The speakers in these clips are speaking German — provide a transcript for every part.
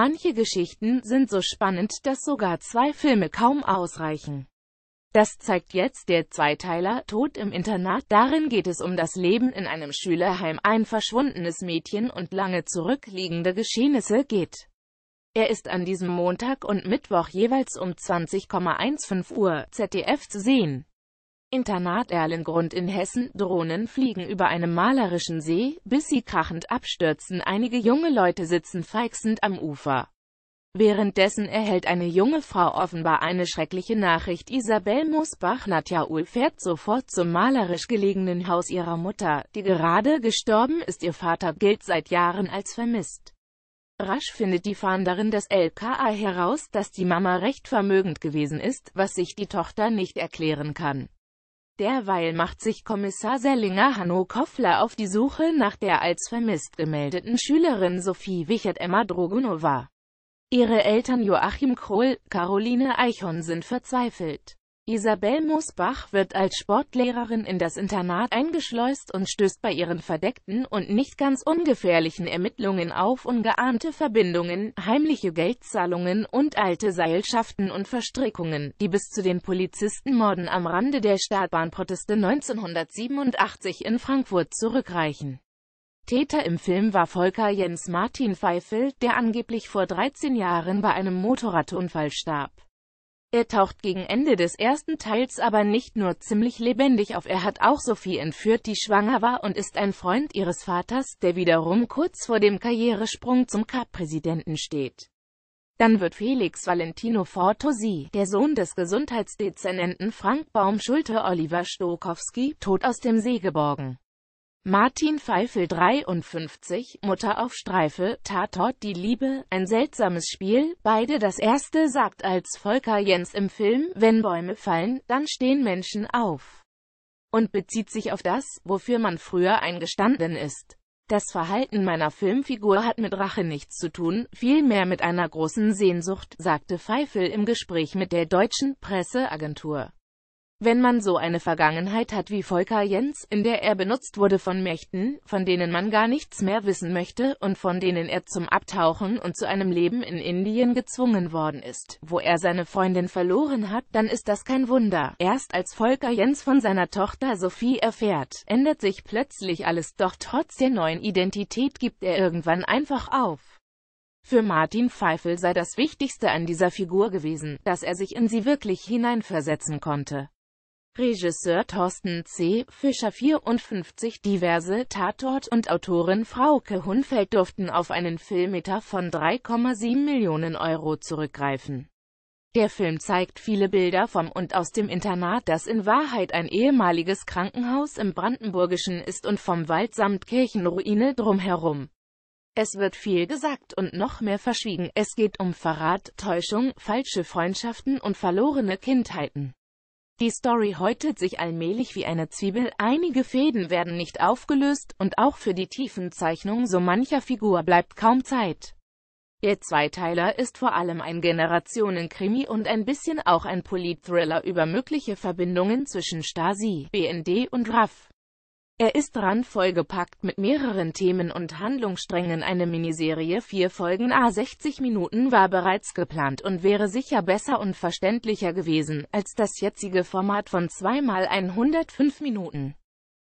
Manche Geschichten sind so spannend, dass sogar zwei Filme kaum ausreichen. Das zeigt jetzt der Zweiteiler Tod im Internat. Darin geht es um das Leben in einem Schülerheim, ein verschwundenes Mädchen und lange zurückliegende Geschehnisse geht. Er ist an diesem Montag und Mittwoch jeweils um 20,15 Uhr ZDF zu sehen. Internat Erlengrund in Hessen. Drohnen fliegen über einem malerischen See, bis sie krachend abstürzen. Einige junge Leute sitzen feixend am Ufer. Währenddessen erhält eine junge Frau offenbar eine schreckliche Nachricht. Isabel Mosbach Natjaul fährt sofort zum malerisch gelegenen Haus ihrer Mutter, die gerade gestorben ist. Ihr Vater gilt seit Jahren als vermisst. Rasch findet die Fahnderin des LKA heraus, dass die Mama recht vermögend gewesen ist, was sich die Tochter nicht erklären kann. Derweil macht sich Kommissar Sellinger Hanno Koffler auf die Suche nach der als vermisst gemeldeten Schülerin Sophie Wichert-Emma Drogunova. Ihre Eltern Joachim Kroll, Caroline Eichhorn sind verzweifelt. Isabel Moosbach wird als Sportlehrerin in das Internat eingeschleust und stößt bei ihren verdeckten und nicht ganz ungefährlichen Ermittlungen auf ungeahnte Verbindungen, heimliche Geldzahlungen und alte Seilschaften und Verstrickungen, die bis zu den Polizistenmorden am Rande der Startbahnproteste 1987 in Frankfurt zurückreichen. Täter im Film war Volker Jens Martin Pfeifel, der angeblich vor 13 Jahren bei einem Motorradunfall starb. Er taucht gegen Ende des ersten Teils aber nicht nur ziemlich lebendig auf, er hat auch Sophie entführt, die schwanger war und ist ein Freund ihres Vaters, der wiederum kurz vor dem Karrieresprung zum Cup-Präsidenten steht. Dann wird Felix Valentino Fortosi, der Sohn des Gesundheitsdezernenten Frank Baumschulte Oliver Stokowski, tot aus dem See geborgen. Martin Pfeifel 53, Mutter auf Streife, Tatort Die Liebe, ein seltsames Spiel, beide das erste sagt als Volker Jens im Film, wenn Bäume fallen, dann stehen Menschen auf. Und bezieht sich auf das, wofür man früher eingestanden ist. Das Verhalten meiner Filmfigur hat mit Rache nichts zu tun, vielmehr mit einer großen Sehnsucht, sagte Pfeifel im Gespräch mit der deutschen Presseagentur. Wenn man so eine Vergangenheit hat wie Volker Jens, in der er benutzt wurde von Mächten, von denen man gar nichts mehr wissen möchte und von denen er zum Abtauchen und zu einem Leben in Indien gezwungen worden ist, wo er seine Freundin verloren hat, dann ist das kein Wunder. Erst als Volker Jens von seiner Tochter Sophie erfährt, ändert sich plötzlich alles, doch trotz der neuen Identität gibt er irgendwann einfach auf. Für Martin Pfeifel sei das Wichtigste an dieser Figur gewesen, dass er sich in sie wirklich hineinversetzen konnte. Regisseur Thorsten C. Fischer 54 Diverse Tatort- und Autorin Frauke Hunfeld durften auf einen Filmmeter von 3,7 Millionen Euro zurückgreifen. Der Film zeigt viele Bilder vom und aus dem Internat, das in Wahrheit ein ehemaliges Krankenhaus im Brandenburgischen ist und vom Wald samt Kirchenruine drumherum. Es wird viel gesagt und noch mehr verschwiegen, es geht um Verrat, Täuschung, falsche Freundschaften und verlorene Kindheiten. Die Story häutet sich allmählich wie eine Zwiebel, einige Fäden werden nicht aufgelöst, und auch für die Tiefenzeichnung so mancher Figur bleibt kaum Zeit. Ihr Zweiteiler ist vor allem ein Generationenkrimi und ein bisschen auch ein Politthriller über mögliche Verbindungen zwischen Stasi, BND und RAF. Er ist randvoll gepackt mit mehreren Themen und Handlungssträngen. Eine Miniserie, vier Folgen a 60 Minuten war bereits geplant und wäre sicher besser und verständlicher gewesen, als das jetzige Format von zweimal 105 Minuten.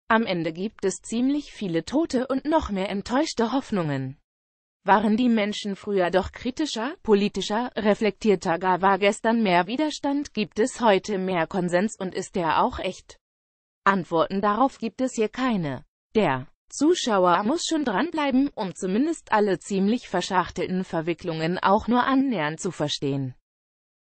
Am Ende gibt es ziemlich viele Tote und noch mehr enttäuschte Hoffnungen. Waren die Menschen früher doch kritischer, politischer, reflektierter, gar war gestern mehr Widerstand, gibt es heute mehr Konsens und ist der auch echt. Antworten darauf gibt es hier keine. Der Zuschauer muss schon dranbleiben, um zumindest alle ziemlich verschachtelten Verwicklungen auch nur annähernd zu verstehen.